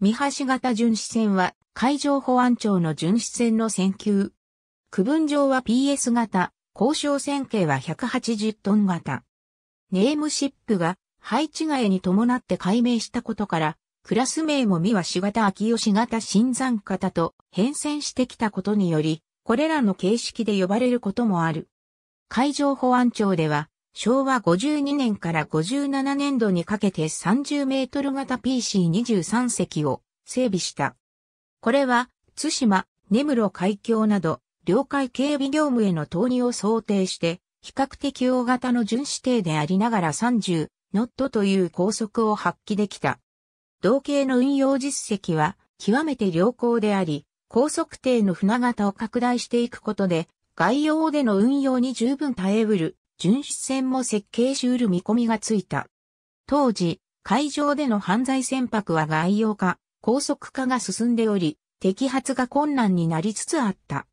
三橋型巡視船は海上保安庁の巡視船の船級。区分上は PS 型、交渉船系は180トン型。ネームシップが配置替えに伴って改名したことから、クラス名も三橋型秋吉型新山型と変遷してきたことにより、これらの形式で呼ばれることもある。海上保安庁では、昭和52年から57年度にかけて30メートル型 PC23 隻を整備した。これは、津島、根室海峡など、領海警備業務への投入を想定して、比較的大型の巡視艇でありながら30ノットという高速を発揮できた。同型の運用実績は極めて良好であり、高速艇の船型を拡大していくことで、外洋での運用に十分耐えうる巡視船も設計し得る見込みがついた。当時、海上での犯罪船舶は概要化、高速化が進んでおり、摘発が困難になりつつあった。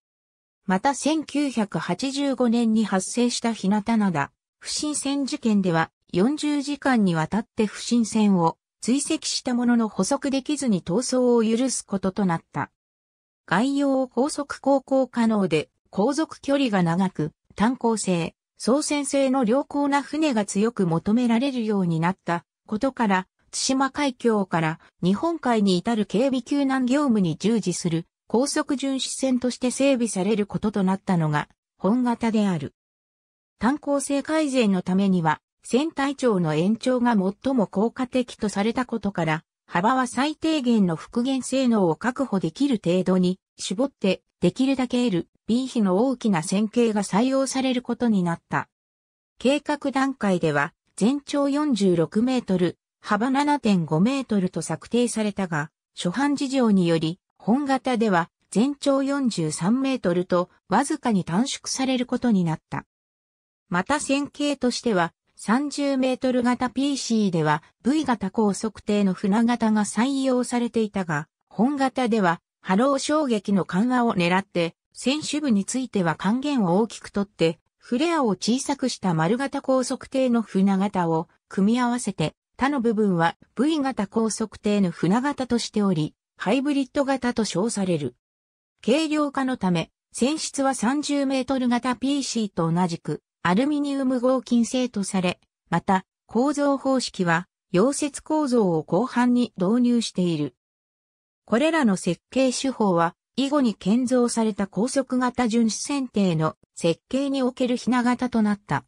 また1985年に発生した日向灘、不審船事件では40時間にわたって不審船を追跡したものの捕捉できずに逃走を許すこととなった。概要を高速航行可能で、航続距離が長く、単行性、操船性の良好な船が強く求められるようになったことから、対馬海峡から日本海に至る警備救難業務に従事する高速巡視船として整備されることとなったのが本型である。炭鉱性改善のためには、船体長の延長が最も効果的とされたことから、幅は最低限の復元性能を確保できる程度に絞ってできるだけ L、B 比の大きな線形が採用されることになった。計画段階では全長46メートル、幅7.5メートルと策定されたが、初版事情により本型では全長43メートルとわずかに短縮されることになった。また線形としては30メートル型 PC では V 型高測定の船型が採用されていたが、本型では波浪衝撃の緩和を狙って、選手部については還元を大きくとって、フレアを小さくした丸型高測定の船型を組み合わせて、他の部分は V 型高測定の船型としており、ハイブリッド型と称される。軽量化のため、船室は30メートル型 PC と同じく、アルミニウム合金製とされ、また、構造方式は、溶接構造を後半に導入している。これらの設計手法は、以後に建造された高速型巡視船艇の設計におけるひな型となった。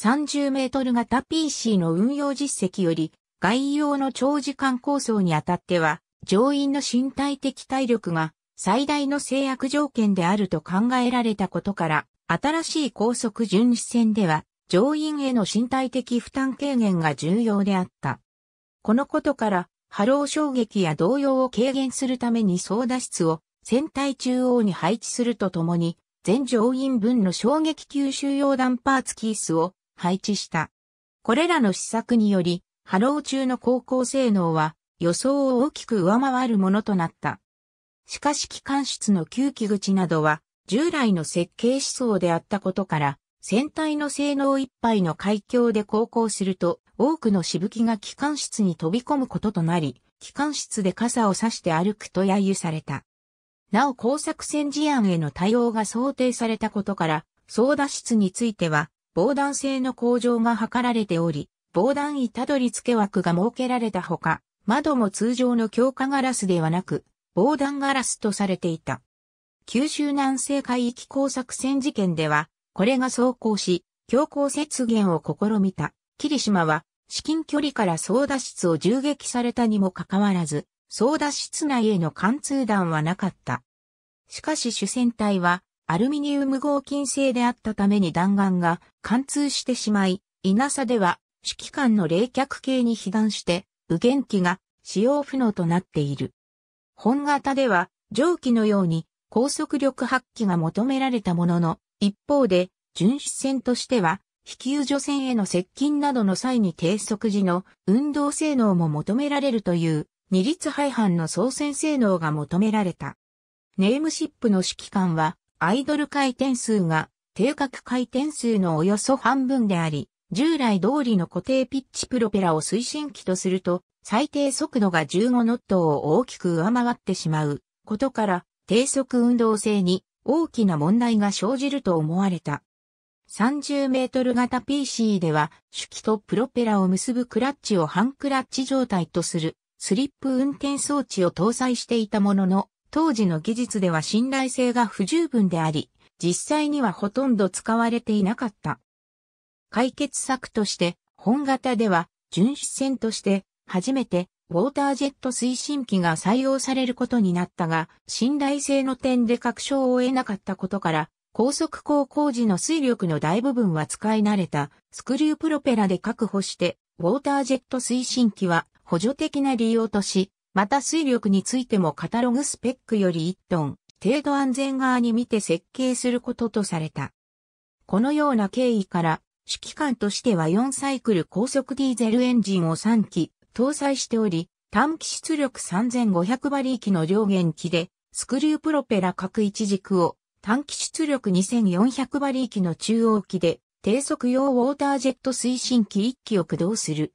30メートル型 PC の運用実績より、外洋の長時間構想にあたっては、乗員の身体的体力が最大の制約条件であると考えられたことから、新しい高速巡視船では、乗員への身体的負担軽減が重要であった。このことから、波浪衝撃や動揺を軽減するために操舵室を船体中央に配置するとともに、全乗員分の衝撃吸収用ダンパーツキースを配置した。これらの施策により、波浪中の航行性能は予想を大きく上回るものとなった。しかし機関室の吸気口などは従来の設計思想であったことから、船体の性能いっぱいの海峡で航行すると、多くのしぶきが機関室に飛び込むこととなり、機関室で傘を差して歩くと揶揄された。なお工作船事案への対応が想定されたことから、操舵室については、防弾性の向上が図られており、防弾板取り付け枠が設けられたほか、窓も通常の強化ガラスではなく、防弾ガラスとされていた。九州南西海域工作船事件では、これが走行し、強行雪原を試みた。霧島は、至近距離から操舵室を銃撃されたにもかかわらず、操舵室内への貫通弾はなかった。しかし主戦隊は、アルミニウム合金製であったために弾丸が貫通してしまい、稲佐では指揮官の冷却系に被弾して、右元機が使用不能となっている。本型では蒸気のように高速力発揮が求められたものの、一方で、巡視船としては、飛球除船への接近などの際に低速時の運動性能も求められるという二律廃反の操船性能が求められた。ネームシップの指揮官はアイドル回転数が定格回転数のおよそ半分であり、従来通りの固定ピッチプロペラを推進機とすると最低速度が15ノットを大きく上回ってしまうことから低速運動性に大きな問題が生じると思われた。30メートル型 PC では、手記とプロペラを結ぶクラッチを半クラッチ状態とするスリップ運転装置を搭載していたものの、当時の技術では信頼性が不十分であり、実際にはほとんど使われていなかった。解決策として、本型では、巡視船として、初めてウォータージェット推進機が採用されることになったが、信頼性の点で確証を得なかったことから、高速航行時の水力の大部分は使い慣れたスクリュープロペラで確保して、ウォータージェット推進機は補助的な利用とし、また水力についてもカタログスペックより1トン程度安全側に見て設計することとされた。このような経緯から、指揮官としては4サイクル高速ディーゼルエンジンを3機、搭載しており、短期出力3500馬力の両元機で、スクリュープロペラ各一軸を、短期出力2400馬力の中央機で、低速用ウォータージェット推進機1機を駆動する。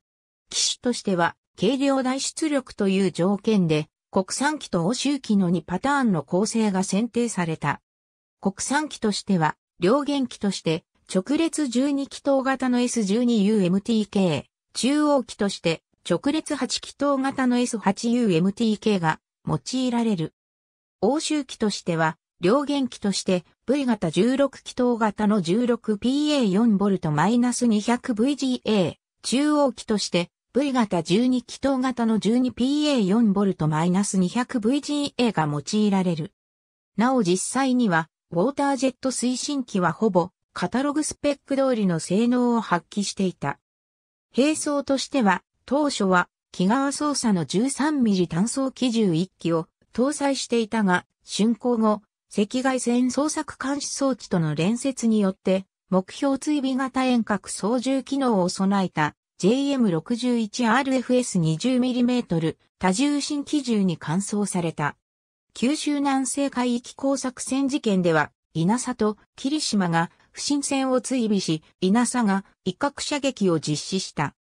機種としては、軽量大出力という条件で、国産機と欧州機の2パターンの構成が選定された。国産機としては、両元機として、直列12気筒型の S12UMTK、中央機として直列8気筒型の S8UMTK が用いられる。欧州機としては、両元機として V 型16気筒型の 16PA4V-200VGA、中央機として V 型12気筒型の 12PA4V-200VGA が用いられる。なお実際には、ウォータージェット推進機はほぼ、カタログスペック通りの性能を発揮していた。並走としては、当初は、木川操作の1 3ミリ単装機銃1機を搭載していたが、竣工後、赤外線捜索監視装置との連接によって、目標追尾型遠隔操縦機能を備えた JM61RFS20mm 多重新機銃に換装された。九州南西海域工作戦事件では、稲佐と霧島が不審船を追尾し、稲佐が威嚇射撃を実施した。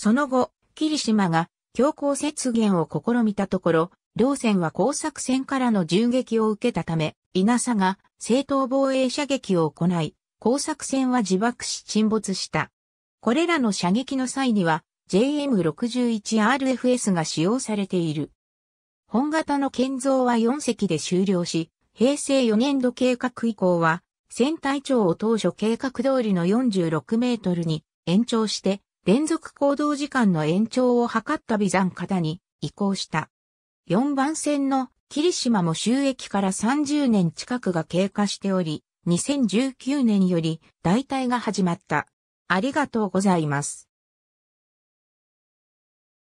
その後、霧島が強行節減を試みたところ、両船は工作船からの銃撃を受けたため、稲佐が正当防衛射撃を行い、工作船は自爆し沈没した。これらの射撃の際には JM61RFS が使用されている。本型の建造は4隻で終了し、平成4年度計画以降は、船体長を当初計画通りの46メートルに延長して連続行動時間の延長を図ったビザン型に移行した。4番線の霧島も収益から30年近くが経過しており、2019年より代替が始まった。ありがとうございます。